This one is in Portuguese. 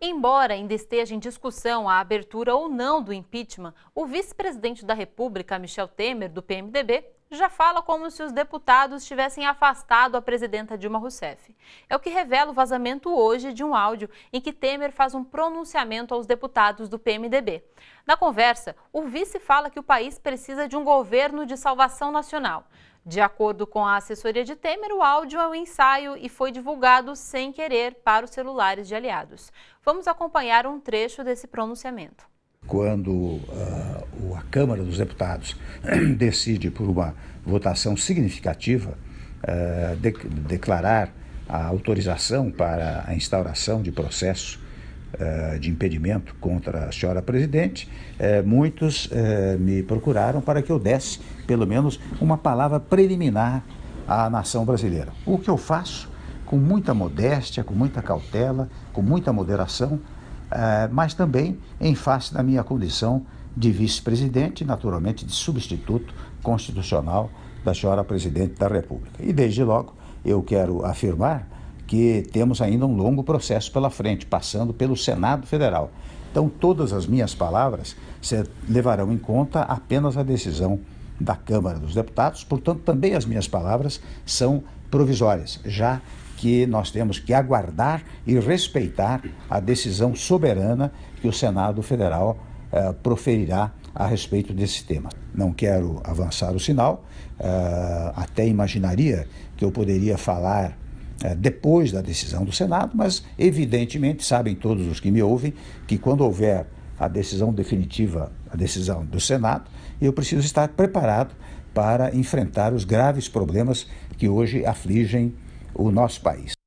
Embora ainda esteja em discussão a abertura ou não do impeachment, o vice-presidente da República, Michel Temer, do PMDB, já fala como se os deputados tivessem afastado a presidenta Dilma Rousseff. É o que revela o vazamento hoje de um áudio em que Temer faz um pronunciamento aos deputados do PMDB. Na conversa, o vice fala que o país precisa de um governo de salvação nacional. De acordo com a assessoria de Temer, o áudio é um ensaio e foi divulgado sem querer para os celulares de aliados. Vamos acompanhar um trecho desse pronunciamento. Quando uh, a Câmara dos Deputados decide, por uma votação significativa, uh, de declarar a autorização para a instauração de processo eh, de impedimento contra a senhora presidente, eh, muitos eh, me procuraram para que eu desse, pelo menos, uma palavra preliminar à nação brasileira. O que eu faço com muita modéstia, com muita cautela, com muita moderação, mas também em face da minha condição de vice-presidente, naturalmente de substituto constitucional da senhora presidente da República. E desde logo eu quero afirmar que temos ainda um longo processo pela frente, passando pelo Senado Federal. Então, todas as minhas palavras levarão em conta apenas a decisão da Câmara dos Deputados, portanto, também as minhas palavras são provisórias, já que nós temos que aguardar e respeitar a decisão soberana que o Senado Federal eh, proferirá a respeito desse tema. Não quero avançar o sinal, eh, até imaginaria que eu poderia falar é, depois da decisão do Senado, mas evidentemente sabem todos os que me ouvem que quando houver a decisão definitiva, a decisão do Senado, eu preciso estar preparado para enfrentar os graves problemas que hoje afligem o nosso país.